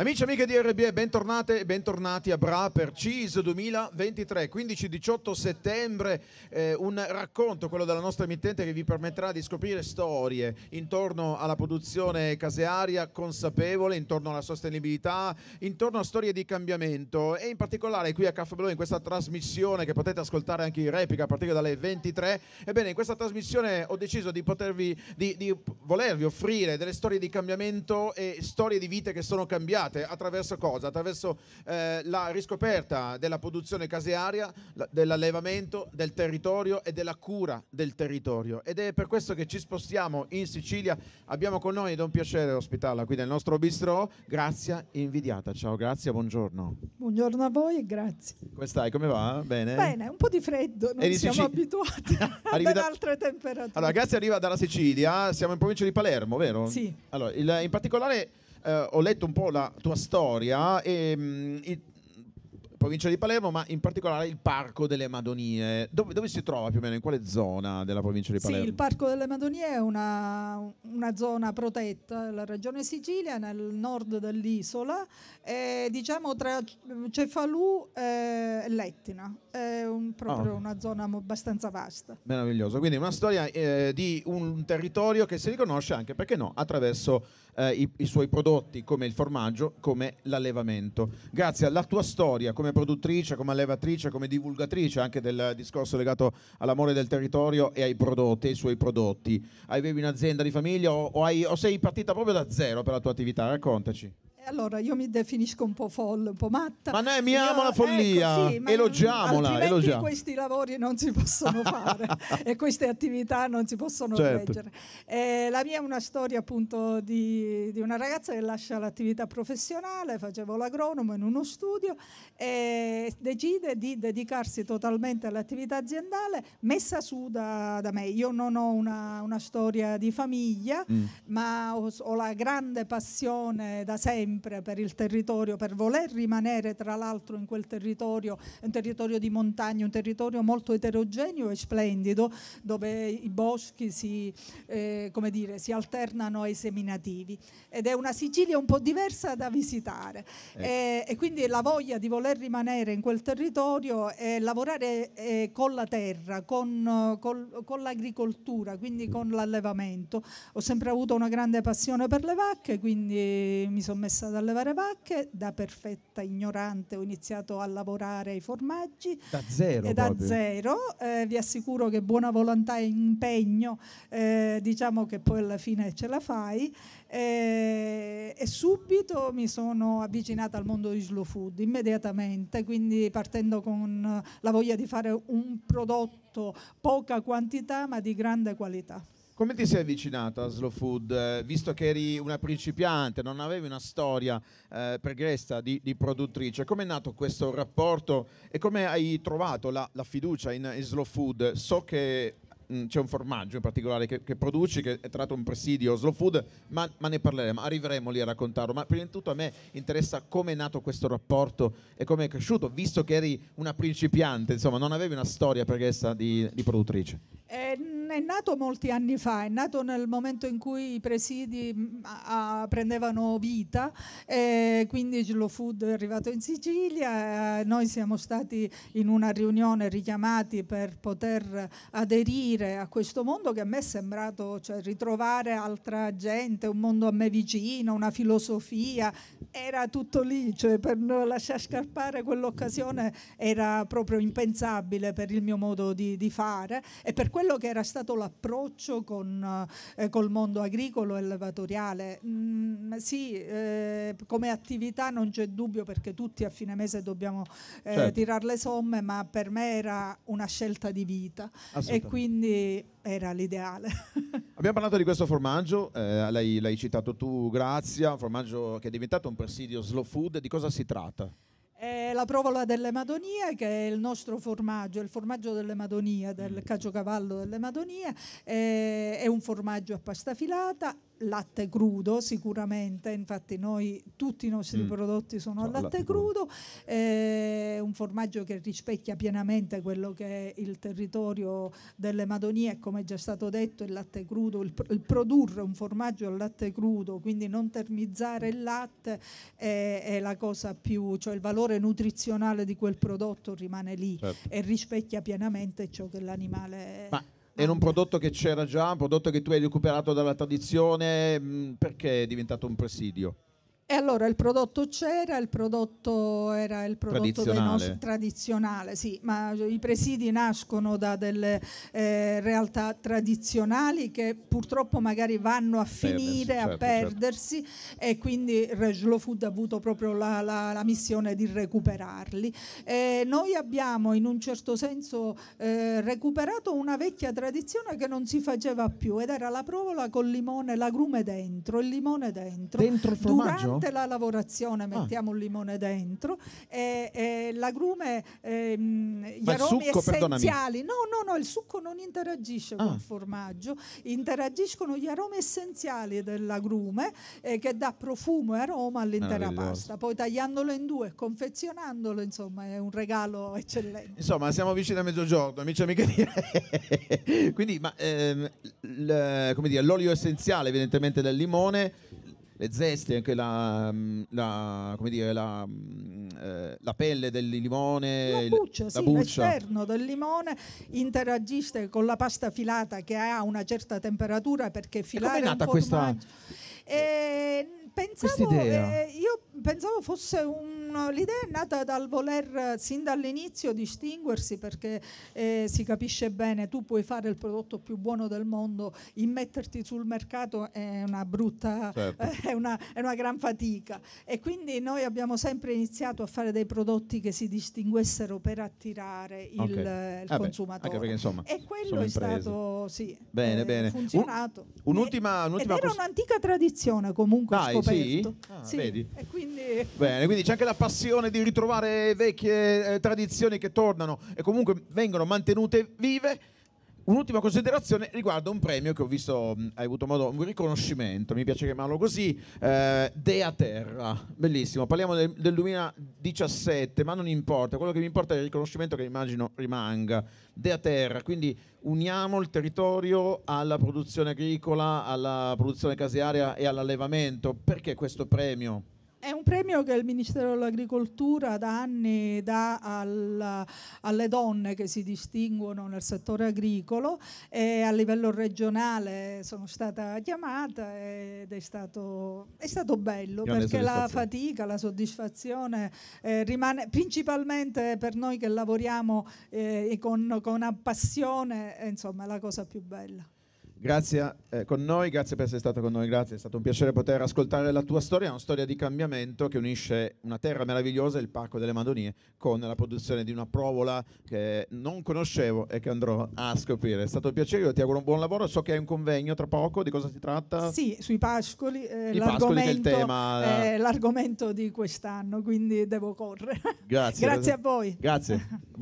Amici e amiche di RBE, bentornate e bentornati a Bra per CIS 2023, 15-18 settembre, eh, un racconto, quello della nostra emittente, che vi permetterà di scoprire storie intorno alla produzione casearia consapevole, intorno alla sostenibilità, intorno a storie di cambiamento e in particolare qui a Caffè Blu in questa trasmissione che potete ascoltare anche in replica a partire dalle 23, ebbene in questa trasmissione ho deciso di, potervi, di, di volervi offrire delle storie di cambiamento e storie di vite che sono cambiate state attraverso cosa? Attraverso eh, la riscoperta della produzione casearia, la, dell'allevamento del territorio e della cura del territorio. Ed è per questo che ci spostiamo in Sicilia. Abbiamo con noi, ed è un piacere ospitarla qui nel nostro bistro, Grazia Invidiata. Ciao Grazia, buongiorno. Buongiorno a voi e grazie. Come stai? Come va? Bene? Bene, un po' di freddo, non siamo Sicilia... abituati ad altre temperature. Allora, Grazia arriva dalla Sicilia, siamo in provincia di Palermo, vero? Sì. Allora, il, in particolare eh, ho letto un po' la tua storia e mh, mm, provincia di Palermo, ma in particolare il Parco delle Madonie. Dove, dove, si trova più o meno? In quale zona della provincia di Palermo? Sì, il Parco delle Madonie è una, una zona protetta della regione Sicilia, nel nord dell'isola, eh, diciamo tra Cefalù e Lettina. È un, proprio oh. una zona abbastanza vasta. Meraviglioso, quindi una storia eh, di un territorio che si riconosce anche, perché no, attraverso eh, i, i suoi prodotti come il formaggio, come l'allevamento. Grazie alla tua storia, come come produttrice, come allevatrice, come divulgatrice anche del discorso legato all'amore del territorio e ai prodotti, ai suoi prodotti. Avevi un'azienda di famiglia o, o, hai, o sei partita proprio da zero per la tua attività? Raccontaci. Eh, allora, io mi definisco un po' folle, un po' matta. Ma noi amiamo io, la ecco, follia, ecco, sì, elogiamola. Altrimenti elogiamo. questi lavori non si possono fare e queste attività non si possono certo. leggere. Eh, la mia è una storia appunto di, di, una ragazza che lascia l'attività professionale, facevo l'agronomo in uno studio e decide di dedicarsi totalmente all'attività aziendale messa su da, da me. Io non ho una, una storia di famiglia, mm. ma ho, ho la grande passione da sempre sempre per il territorio, per voler rimanere tra l'altro in quel territorio, un territorio di montagna, un territorio molto eterogeneo e splendido, dove i boschi si, eh, dire, si alternano ai seminativi. Ed è una Sicilia un po' diversa da visitare. Eh. E, e, quindi la voglia di voler rimanere in quel territorio e lavorare eh, con la terra, con, con, con l'agricoltura, quindi con l'allevamento. Ho sempre avuto una grande passione per le vacche, quindi mi sono messa messa da levare vacche, da perfetta ignorante ho iniziato a lavorare ai formaggi. Da zero. Da zero. Eh, vi assicuro che buona volontà e impegno, eh, diciamo che poi alla fine ce la fai. Eh, e subito mi sono avvicinata al mondo di slow food, immediatamente, quindi partendo con la voglia di fare un prodotto poca quantità ma di grande qualità. Come ti sei avvicinato a Slow Food, eh, visto che eri una principiante, non avevi una storia eh, pregressa di, di produttrice? Come è nato questo rapporto e come hai trovato la, la fiducia in, in Slow Food? So che Mm, c'è un formaggio in particolare che, che, produci, che è tra l'altro un presidio slow food, ma, ma, ne parleremo, arriveremo lì a raccontarlo. Ma prima di tutto a me interessa come è nato questo rapporto e come è cresciuto, visto che eri una principiante, insomma, non avevi una storia pregressa di, di produttrice. È, è, nato molti anni fa, è nato nel momento in cui i presidi mm, a, a, prendevano vita, eh, quindi Slow Food è arrivato in Sicilia, eh, noi siamo stati in una riunione richiamati per poter aderire aprire a questo mondo che a me è sembrato cioè, ritrovare altra gente, un mondo a me vicino, una filosofia, era tutto lì, cioè, per lasciare scarpare quell'occasione era proprio impensabile per il mio modo di, di, fare e per quello che era stato l'approccio con, eh, col mondo agricolo e levatoriale. Mm, sì, eh, come attività non c'è dubbio perché tutti a fine mese dobbiamo eh, certo. tirare le somme, ma per me era una scelta di vita e quindi era l'ideale. Abbiamo parlato di questo formaggio, eh, l'hai, l'hai citato tu, Grazia, un formaggio che è diventato un presidio slow food, di cosa si tratta? la provola delle Madonie, che è il nostro formaggio, il formaggio delle Madonie, del mm. caciocavallo delle Madonie, eh, è un formaggio a pasta filata, latte crudo sicuramente, infatti noi tutti i nostri mm. prodotti sono no, al latte, latte crudo, è eh, un formaggio che rispecchia pienamente quello che è il territorio delle Madonie, come è già stato detto il latte crudo, il, il produrre un formaggio al latte crudo, quindi non termizzare il latte è, è la cosa più, cioè il valore nutrizionale nutrizionale di quel prodotto rimane lì certo. e rispecchia pienamente ciò che l'animale... Ma era un prodotto che c'era già, un prodotto che tu hai recuperato dalla tradizione, mm, perché è diventato un presidio? E allora il prodotto c'era, il prodotto era il prodotto tradizionale, nostri, tradizionale sì, ma i presidi nascono da delle eh, realtà tradizionali che purtroppo magari vanno a finire, certo, a certo. perdersi certo. e quindi Reglo Food ha avuto proprio la, la, la missione di recuperarli. E noi abbiamo in un certo senso eh, recuperato una vecchia tradizione che non si faceva più ed era la provola col limone, l'agrume dentro, il limone dentro. Dentro il formaggio? durante la lavorazione ah. mettiamo ah. un limone dentro e, e l'agrume, ehm, gli aromi succo, essenziali. Perdonami. No, no, no, il succo non interagisce ah. con il formaggio, interagiscono gli aromi essenziali dell'agrume eh, che dà profumo e aroma all'intera pasta. Poi tagliandolo in due, confezionandolo, insomma, è un regalo eccellente. Insomma, siamo vicini a mezzogiorno, amici e amiche di Quindi, ma ehm, l, come dire, l'olio essenziale evidentemente del limone le zeste, anche la, mm, la, dire, la, mm, eh, la pelle del limone, la buccia, il, sì, buccia. l'esterno del limone interagisce con la pasta filata che ha una certa temperatura perché filare è un formaggio. Questa... E eh, pensavo, eh, io pensavo fosse un... l'idea è nata dal voler sin dall'inizio distinguersi perché eh, si capisce bene, tu puoi fare il prodotto più buono del mondo, immetterti sul mercato è una brutta, certo. è, una, è, una, gran fatica e quindi noi abbiamo sempre iniziato a fare dei prodotti che si distinguessero per attirare il, okay. il ah consumatore. Beh, perché, insomma, e quello è stato, sì, bene, eh, bene. funzionato. Un, un'ultima, un'ultima ed era un'antica tradizione comunque Dai, scoperto. Sì? Ah, sì. Vedi. E quindi Bene, quindi c'è anche la passione di ritrovare vecchie eh, tradizioni che tornano e comunque vengono mantenute vive. Un'ultima considerazione riguarda un premio che ho visto, hai avuto modo, un riconoscimento, mi piace chiamarlo così, eh, Dea Terra, bellissimo, parliamo del, del 2017, ma non importa, quello che mi importa è il riconoscimento che immagino rimanga, Dea Terra, quindi uniamo il territorio alla produzione agricola, alla produzione casearia e all'allevamento, perché questo premio? È un premio che il Ministero dell'Agricoltura da anni dà al, alle donne che si distinguono nel settore agricolo e a livello regionale sono stata chiamata ed è stato, è stato bello Io perché la fatica, la soddisfazione eh, rimane principalmente per noi che lavoriamo eh, con, con una passione, eh, insomma è la cosa più bella. Grazie eh, con noi, grazie per essere stato con noi, grazie, è stato un piacere poter ascoltare la tua storia, una storia di cambiamento che unisce una terra meravigliosa, il Parco delle Madonie, con la produzione di una provola che non conoscevo e che andrò a scoprire. È stato un piacere, io ti auguro un buon lavoro, so che hai un convegno tra poco, di cosa si tratta? Sì, sui pascoli, eh, l'argomento, pascoli tema... eh, l'argomento, di quest'anno, quindi devo correre. Grazie. grazie a voi. Grazie.